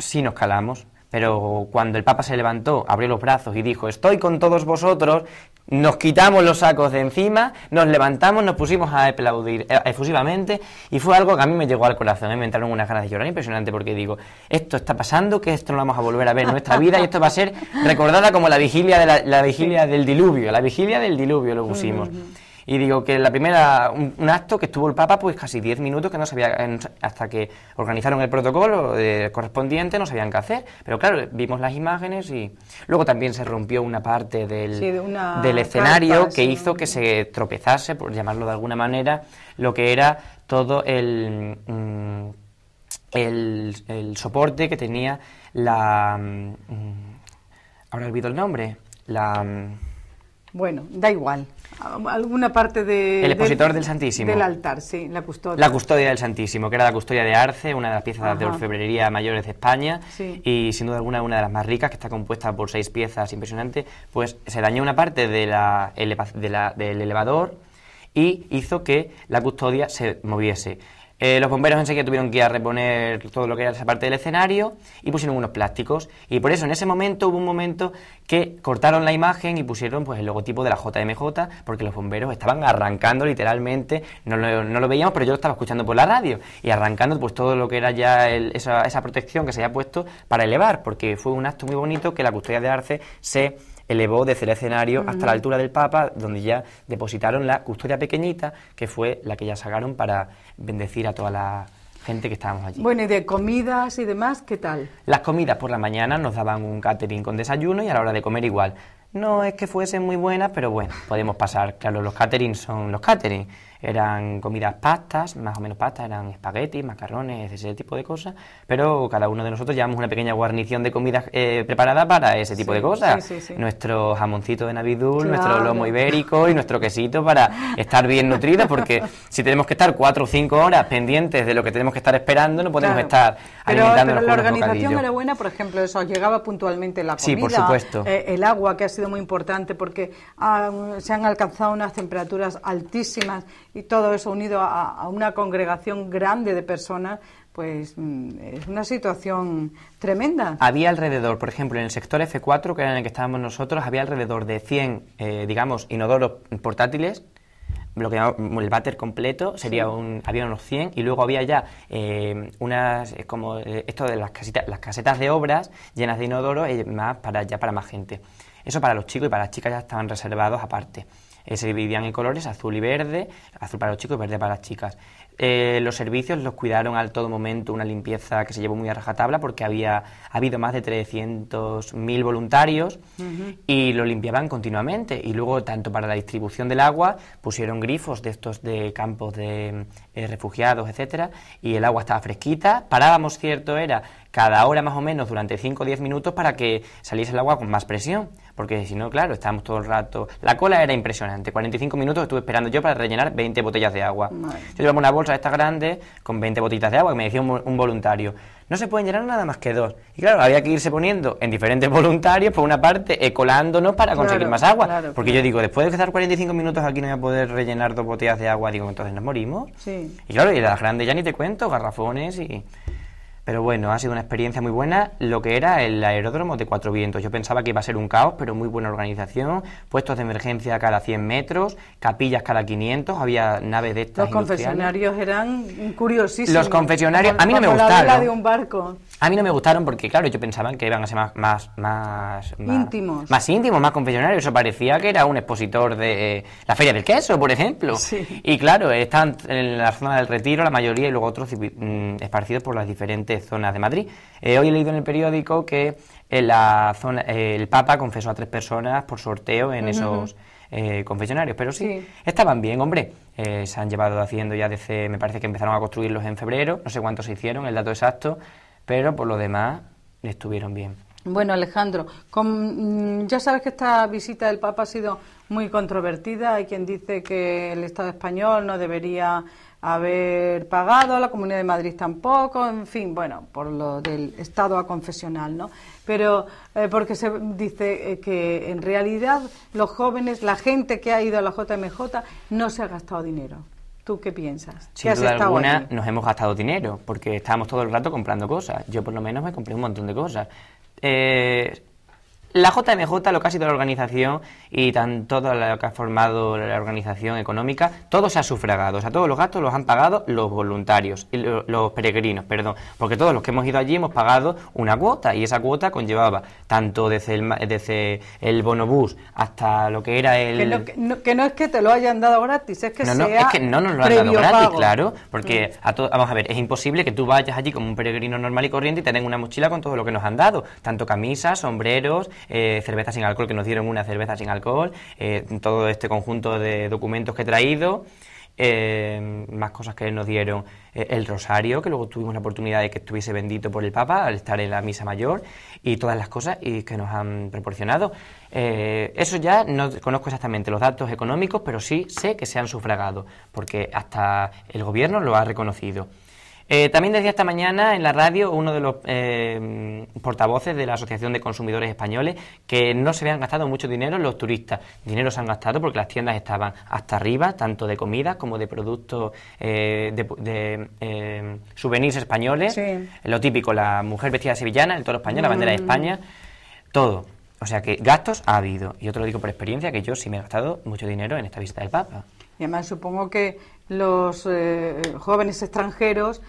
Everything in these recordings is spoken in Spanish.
sí nos calamos, pero cuando el Papa se levantó, abrió los brazos y dijo, estoy con todos vosotros, nos quitamos los sacos de encima, nos levantamos, nos pusimos a aplaudir eh, efusivamente y fue algo que a mí me llegó al corazón, ¿eh? me entraron unas ganas de llorar impresionante porque digo, esto está pasando, que esto no lo vamos a volver a ver en nuestra vida y esto va a ser recordada como la vigilia, de la, vigilia del diluvio, la vigilia del diluvio lo pusimos. Y digo que la primera, un, acto que estuvo el Papa pues casi 10 minutos que no sabía, hasta que organizaron el protocolo eh, correspondiente, no sabían qué hacer. Pero claro, vimos las imágenes y luego también se rompió una parte del, del escenario que hizo que se tropezase, por llamarlo de alguna manera, lo que era todo el... Mm, el, soporte que tenía la... Ahora mm, mm, ahora olvido el nombre. La... Bueno, da igual. Alguna parte de, del, Santísimo. Del altar, sí, la custodia. La custodia del Santísimo, que era la custodia de Arce, una de las piezas de orfebrería mayores de España. Y sin duda alguna, una de las más ricas, que está compuesta por seis piezas impresionantes. Pues se dañó una parte del elevador y hizo que la custodia se moviese. Eh, los bomberos enseguida tuvieron que ir a reponer todo lo que era esa parte del escenario y pusieron unos plásticos. Y por eso en ese momento hubo un momento que cortaron la imagen y pusieron pues el logotipo de la JMJ porque los bomberos estaban arrancando literalmente, no lo, veíamos pero yo lo estaba escuchando por la radio y arrancando pues todo lo que era ya esa, protección que se había puesto para elevar porque fue un acto muy bonito que la custodia de Arce se elevó desde el escenario hasta la altura del Papa, donde ya depositaron la custodia pequeñita, que fue la que ya sacaron para bendecir a toda la gente que estábamos allí. Bueno, y de comidas y demás, ¿qué tal? Las comidas por la mañana nos daban un catering con desayuno y a la hora de comer igual. No es que fuesen muy buenas, pero bueno, podemos pasar. Claro, los caterings son los caterings eran comidas pastas, más o menos pastas, eran espaguetis, macarrones, ese tipo de cosas, pero cada uno de nosotros llevamos una pequeña guarnición de comidas eh, preparada para ese tipo de cosas. Sí, sí, nuestro jamoncito de navidul, nuestro lomo ibérico y nuestro quesito para estar bien nutridos, porque si tenemos que estar cuatro o cinco horas pendientes de lo que tenemos que estar esperando, no podemos estar pero, pero la organización era buena, por ejemplo, eso, llegaba puntualmente la comida, por supuesto. Eh, el agua, que ha sido muy importante porque ah, se han alcanzado unas temperaturas altísimas y todo eso unido a, una congregación grande de personas, pues mm, es una situación tremenda. Había alrededor, por ejemplo, en el sector F4, que era en el que estábamos nosotros, había alrededor de 100, eh, digamos, inodoros portátiles, lo que llamamos el váter completo, sería un, había unos 100, y luego había ya eh, unas, eh, como esto de las, las casetas de obras llenas de inodoros, más para, ya para más gente. Eso para los chicos y para las chicas ya estaban reservados aparte. ...que se dividían en colores, azul y verde, azul para los chicos y verde para las chicas. Eh, los servicios los cuidaron al todo momento, una limpieza que se llevó muy a rajatabla porque había habido más de 300.000 voluntarios y lo limpiaban continuamente. Y luego, tanto para la distribución del agua, pusieron grifos de estos de campos de eh, refugiados, etcétera, y el agua estaba fresquita. Parábamos, cierto era, cada hora más o menos durante 5 o 10 minutos para que saliese el agua con más presión. Porque si no, claro, estábamos todo el rato. La cola era impresionante. 45 minutos estuve esperando yo para rellenar 20 botellas de agua. Yo llevaba una bolsa de estas grandes con 20 botitas de agua que me decía un, voluntario. No se pueden llenar nada más que dos. Y claro, había que irse poniendo en diferentes voluntarios, por una parte, colándonos para conseguir más agua. porque yo digo, después de estar 45 minutos aquí no voy a poder rellenar dos botellas de agua. Digo, entonces nos morimos. Sí. Y claro, y las grandes ya ni te cuento, garrafones y. Pero bueno, ha sido una experiencia muy buena lo que era el aeródromo de Cuatro Vientos. Yo pensaba que iba a ser un caos, pero muy buena organización, puestos de emergencia cada 100 metros, capillas cada 500, había naves de estas. Los confesionarios eran curiosísimos. Los confesionarios, a mí no me gustaron. de un barco. A mí no me gustaron porque, claro, yo pensaba que iban a ser más, más, más, íntimos. Más íntimos, más confesionarios. Eso parecía que era un expositor de eh, la Feria del Queso, por ejemplo. Y claro, están en la zona del retiro la mayoría y luego otros mm, esparcidos por las diferentes zonas de Madrid. Eh, hoy he leído en el periódico que eh, la zona, eh, el Papa confesó a tres personas por sorteo en esos confesionarios, pero sí, estaban bien, hombre. se han llevado haciendo ya desde, me parece que empezaron a construirlos en febrero, no sé cuántos se hicieron, el dato exacto, pero por lo demás estuvieron bien. Bueno, Alejandro, mm, ya sabes que esta visita del Papa ha sido muy controvertida. Hay quien dice que el Estado español no debería haber pagado, la Comunidad de Madrid tampoco, en fin, bueno, por lo del Estado a confesional, ¿no? Pero eh, porque se dice eh, que en realidad los jóvenes, la gente que ha ido a la JMJ no se ha gastado dinero. ¿Tú qué piensas? Sin duda alguna nos hemos gastado dinero porque estábamos todo el rato comprando cosas. Yo por lo menos me compré un montón de cosas. Eh, la JMJ, lo casi ha la organización y tan, todo lo que ha formado la organización económica, todo se ha sufragado. O sea, todos los gastos los han pagado los voluntarios, y los, peregrinos, perdón. Porque todos los que hemos ido allí hemos pagado una cuota y esa cuota conllevaba tanto desde el, desde el bonobús hasta lo que era el. Que, no, es que te lo hayan dado gratis, es que no, no, es que no nos lo han dado gratis, claro. Porque, mm. a vamos a ver, es imposible que tú vayas allí como un peregrino normal y corriente y te den una mochila con todo lo que nos han dado, tanto camisas, sombreros eh, cerveza sin alcohol, que nos dieron una cerveza sin alcohol, eh, todo este conjunto de documentos que he traído. Eh, más cosas que nos dieron eh, el rosario, que luego tuvimos la oportunidad de que estuviese bendito por el Papa al estar en la misa mayor, y todas las cosas y que nos han proporcionado. eso ya no conozco exactamente los datos económicos, pero sí sé que se han sufragado, porque hasta el gobierno lo ha reconocido. Eh, también decía esta mañana en la radio uno de los eh, portavoces de la Asociación de Consumidores Españoles que no se habían gastado mucho dinero los turistas. Dinero se han gastado porque las tiendas estaban hasta arriba, tanto de comida como de productos, eh, de, souvenirs españoles. Lo típico, la mujer vestida sevillana, el toro español, la bandera de mm. España, todo. O sea que gastos ha habido. Y otro te lo digo por experiencia, que yo sí me he gastado mucho dinero en esta visita del Papa. Y además supongo que los jóvenes extranjeros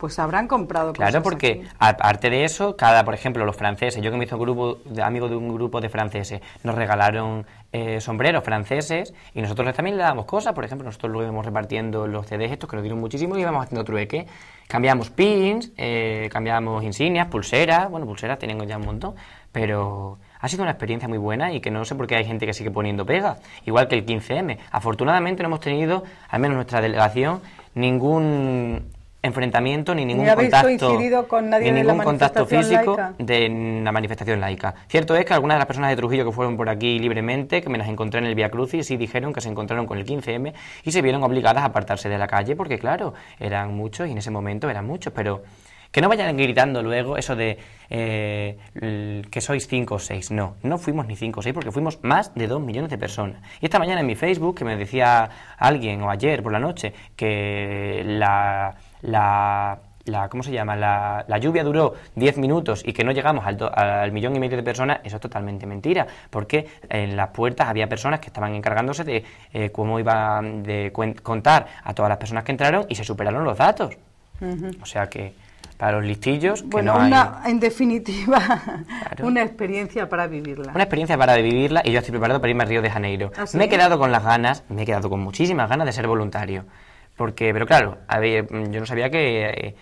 pues habrán comprado cosas Claro, porque aparte de eso, cada, por ejemplo, los franceses, yo que me hice un grupo, de, amigo de un grupo de franceses, nos regalaron eh, sombreros franceses y nosotros también le damos cosas, por ejemplo, nosotros lo íbamos repartiendo los CDs estos que nos dieron muchísimo y íbamos haciendo trueque, cambiamos pins, eh, cambiamos insignias, pulseras, bueno, pulseras tenemos ya un montón, pero ha sido una experiencia muy buena y que no sé por qué hay gente que sigue poniendo pegas, igual que el 15M. Afortunadamente no hemos tenido, al menos nuestra delegación, ningún enfrentamiento ni ningún contacto con contacto físico de la manifestación laica. Cierto es que algunas de las personas de Trujillo que fueron por aquí libremente, que me las encontré en el Via Crucis, sí dijeron que se encontraron con el 15M y se vieron obligadas a apartarse de la calle porque claro, eran muchos y en ese momento eran muchos, pero que no vayan gritando luego eso de eh, que sois cinco o seis No, no fuimos ni cinco o seis porque fuimos más de 2 millones de personas. Y esta mañana en mi Facebook, que me decía alguien o ayer por la noche que la la, la, ¿cómo se llama? La, lluvia duró 10 minutos y que no llegamos al, millón y medio de personas, eso es totalmente mentira, porque en las puertas había personas que estaban encargándose de eh, cómo iban de contar a todas las personas que entraron y se superaron los datos. O sea que para los listillos bueno, una, en definitiva, una experiencia para vivirla. Una experiencia para vivirla y yo estoy preparado para irme a Río de Janeiro. ¿Ah, me he quedado con las ganas, me he quedado con muchísimas ganas de ser voluntario. Porque, pero claro, yo no sabía que eh,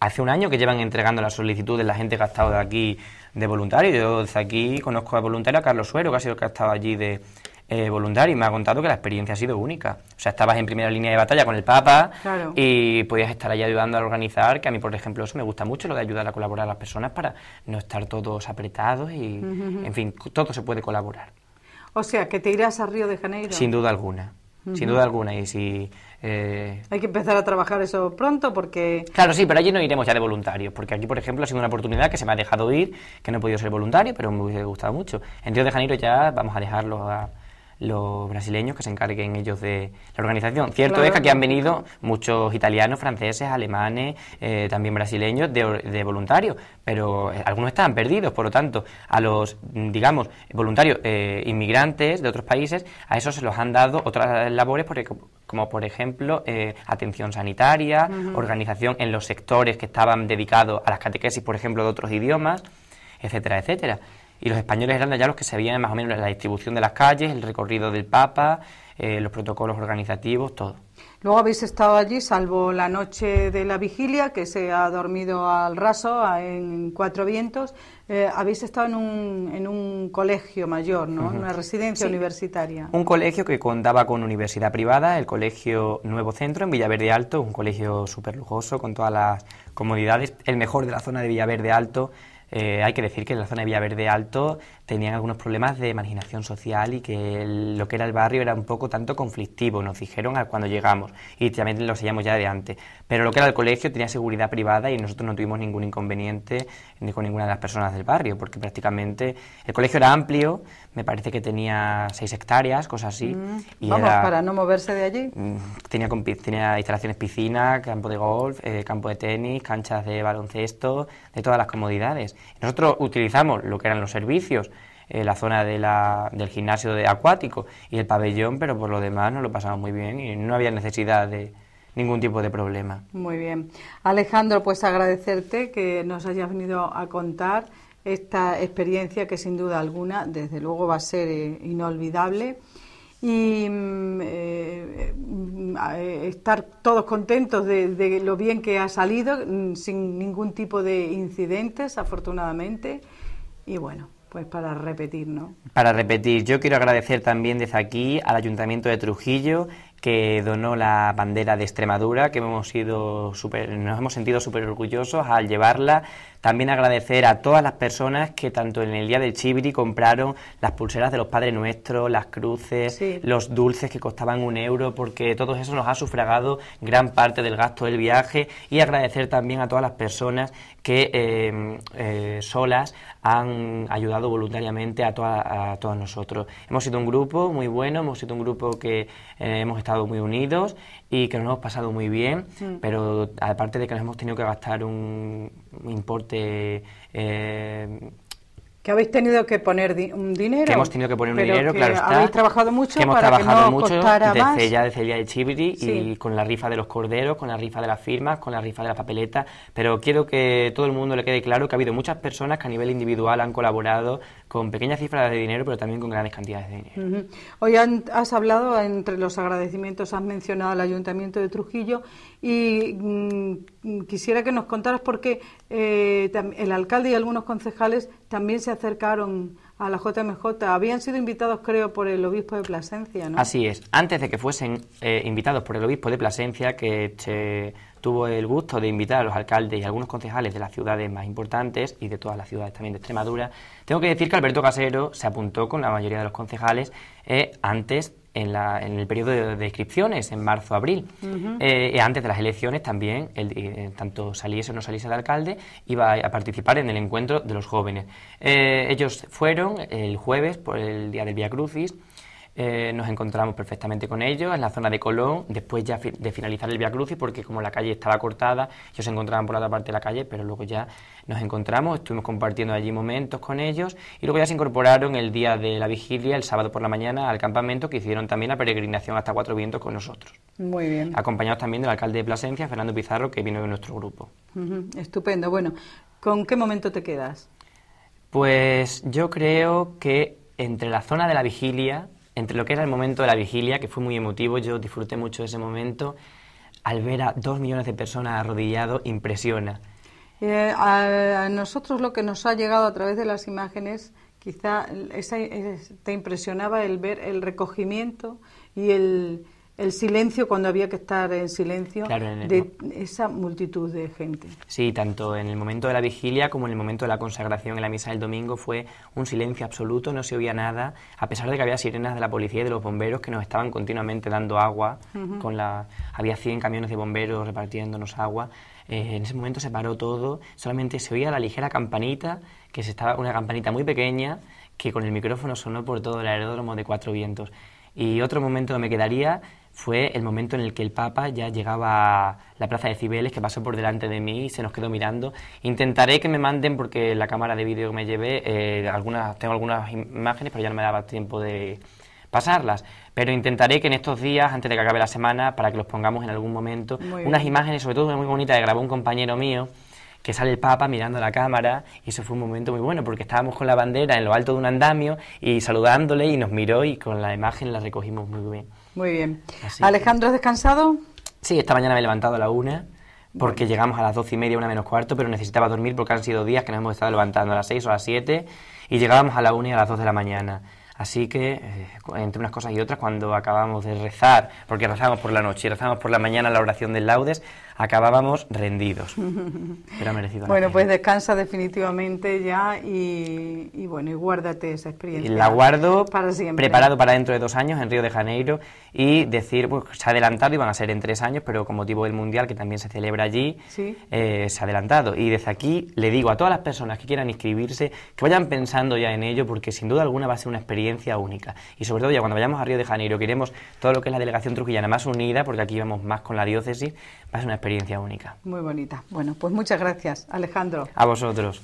hace un año que llevan entregando la solicitud de la gente que ha estado de aquí de voluntario. Yo desde aquí conozco a voluntario a Carlos Suero, que ha sido el que ha estado allí de eh, voluntario, y me ha contado que la experiencia ha sido única. O sea, estabas en primera línea de batalla con el Papa y podías estar ahí ayudando a organizar, que a mí, por ejemplo, eso me gusta mucho, lo de ayudar a colaborar a las personas para no estar todos apretados y, en fin, todo se puede colaborar. O sea, que te irás a Río de Janeiro. Sin duda alguna, sin duda alguna. Y si eh, Hay que empezar a trabajar eso pronto porque... Claro, sí, pero allí no iremos ya de voluntarios, porque aquí, por ejemplo, ha sido una oportunidad que se me ha dejado ir, que no he podido ser voluntario, pero me hubiese gustado mucho. En Río de Janeiro ya vamos a dejarlo a los brasileños que se encarguen ellos de la organización. Cierto es que aquí han venido muchos italianos, franceses, alemanes, eh, también brasileños de, de, voluntarios, pero eh, algunos estaban perdidos, por lo tanto, a los, digamos, voluntarios eh, inmigrantes de otros países, a esos se los han dado otras labores, porque, como por ejemplo atención sanitaria, organización en los sectores que estaban dedicados a las catequesis, por ejemplo, de otros idiomas, etcétera, etcétera y los españoles eran ya los que sabían más o menos la distribución de las calles, el recorrido del Papa, eh, los protocolos organizativos, todo. Luego habéis estado allí, salvo la noche de la vigilia, que se ha dormido al raso en cuatro vientos. Eh, habéis estado en un, en un colegio mayor, ¿no? Una residencia universitaria. Un colegio que contaba con universidad privada, el Colegio Nuevo Centro en Villaverde Alto, un colegio súper lujoso con todas las comodidades, el mejor de la zona de Villaverde Alto eh, hay que decir que en la zona de Villaverde Alto tenían algunos problemas de marginación social y que lo que era el barrio era un poco tanto conflictivo, nos dijeron cuando llegamos y también lo sabíamos ya de antes. Pero lo que era el colegio tenía seguridad privada y nosotros no tuvimos ningún inconveniente ni con ninguna de las personas del barrio, porque prácticamente el colegio era amplio, me parece que tenía seis hectáreas, cosas así. Mm, y Vamos, para no moverse de allí. Mm, tenía, tenía instalaciones piscina, campo de golf, eh, campo de tenis, canchas de baloncesto, de todas las comodidades. Nosotros utilizamos lo que eran los servicios, eh, la zona de la, del gimnasio de acuático y el pabellón, pero por lo demás nos lo pasamos muy bien y no había necesidad de, ningún tipo de problema. Muy bien. Alejandro, pues agradecerte que nos hayas venido a contar esta experiencia que sin duda alguna, desde luego, va a ser eh, inolvidable y mm, eh, eh, estar todos contentos de, lo bien que ha salido, mm, sin ningún tipo de incidentes, afortunadamente. Y bueno, pues para repetir, ¿no? Para repetir, yo quiero agradecer también desde aquí al Ayuntamiento de Trujillo que donó la bandera de Extremadura, que hemos sido super, nos hemos sentido súper orgullosos al llevarla también agradecer a todas las personas que tanto en el día del Chibri compraron las pulseras de los Padres Nuestros, las cruces, los dulces que costaban un euro, porque todo eso nos ha sufragado gran parte del gasto del viaje. Y agradecer también a todas las personas que eh, eh, solas han ayudado voluntariamente a, a, todos nosotros. Hemos sido un grupo muy bueno, hemos sido un grupo que eh, hemos estado muy unidos que nos hemos pasado muy bien, pero aparte de que nos hemos tenido que gastar un, importe... Eh, que habéis tenido que poner un dinero. Que hemos tenido que poner un dinero, claro está. Habéis trabajado mucho hemos trabajado mucho costara desde ya desde el día de Chibri y con la rifa de los corderos, con la rifa de las firmas, con la rifa de las papeletas. Pero quiero que todo el mundo le quede claro que ha habido muchas personas que a nivel individual han colaborado con pequeñas cifras de dinero, pero también con grandes cantidades de dinero. Hoy has hablado, entre los agradecimientos has mencionado al Ayuntamiento de Trujillo y mm, quisiera que nos contaras por qué eh, el alcalde y algunos concejales también se acercaron a la JMJ. Habían sido invitados, creo, por el obispo de Plasencia, ¿no? Así es. Antes de que fuesen eh, invitados por el obispo de Plasencia, que se tuvo el gusto de invitar a los alcaldes y algunos concejales de las ciudades más importantes y de todas las ciudades también de Extremadura. Tengo que decir que Alberto Casero se apuntó con la mayoría de los concejales eh, antes en, el periodo de, inscripciones, en marzo-abril. Eh, eh, antes de las elecciones también, tanto saliese o no saliese el alcalde, iba a, participar en el encuentro de los jóvenes. ellos fueron el jueves por el día del Via Crucis eh, nos encontramos perfectamente con ellos en la zona de Colón, después ya de finalizar el Via Crucis, porque como la calle estaba cortada, ellos se encontraban por la otra parte de la calle, pero luego ya nos encontramos, estuvimos compartiendo allí momentos con ellos y luego ya se incorporaron el día de la vigilia, el sábado por la mañana, al campamento que hicieron también la peregrinación hasta Cuatro Vientos con nosotros. Muy bien. Acompañados también del alcalde de Plasencia, Fernando Pizarro, que vino de nuestro grupo. Estupendo. Bueno, ¿con qué momento te quedas? Pues yo creo que entre la zona de la vigilia, entre lo que era el momento de la vigilia, que fue muy emotivo, yo disfruté mucho de ese momento, al ver a dos millones de personas arrodillado impresiona. Eh, a, nosotros lo que nos ha llegado a través de las imágenes, quizá esa, te impresionaba el ver el recogimiento y el, el silencio cuando había que estar en silencio de esa multitud de gente. Sí, tanto en el momento de la vigilia como en el momento de la consagración en la misa del domingo fue un silencio absoluto, no se oía nada, a pesar de que había sirenas de la policía y de los bomberos que nos estaban continuamente dando agua, con la, había 100 camiones de bomberos repartiéndonos agua. Eh, en ese momento se paró todo, solamente se oía la ligera campanita, que se estaba una campanita muy pequeña que con el micrófono sonó por todo el aeródromo de Cuatro Vientos. Y otro momento me quedaría fue el momento en el que el Papa ya llegaba a la plaza de Cibeles, que pasó por delante de mí y se nos quedó mirando. Intentaré que me manden, porque la cámara de vídeo que me llevé, eh, algunas, tengo algunas imágenes, pero ya no me daba tiempo de pasarlas. Pero intentaré que en estos días, antes de que acabe la semana, para que los pongamos en algún momento, unas imágenes, sobre todo muy bonita que grabó un compañero mío, que sale el Papa mirando a la cámara y eso fue un momento muy bueno porque estábamos con la bandera en lo alto de un andamio y saludándole y nos miró y con la imagen la recogimos muy bien. Muy bien. ¿Alejandro, has descansado? Sí, esta mañana me he levantado a la una porque llegamos a las doce y media, una menos cuarto, pero necesitaba dormir porque han sido días que nos hemos estado levantando a las seis o a las siete y llegábamos a la una y a las dos de la mañana. Así que, eh, entre unas cosas y otras, cuando acabamos de rezar, porque rezamos por la noche y rezamos por la mañana la oración del laudes, acabábamos rendidos. Pero merecido. bueno, pues descansa definitivamente ya y, bueno, y guárdate esa experiencia. ...y La guardo para siempre. Preparado para dentro de dos años en Río de Janeiro y decir, pues se ha adelantado y van a ser en tres años, pero con motivo del Mundial que también se celebra allí, eh, se ha adelantado. Y desde aquí le digo a todas las personas que quieran inscribirse que vayan pensando ya en ello porque sin duda alguna va a ser una experiencia única. Y sobre todo ya cuando vayamos a Río de Janeiro, ...queremos... todo lo que es la delegación trujillana más unida, porque aquí vamos más con la diócesis, va a ser una experiencia única. Muy bonita. Bueno, pues muchas gracias, Alejandro. A vosotros.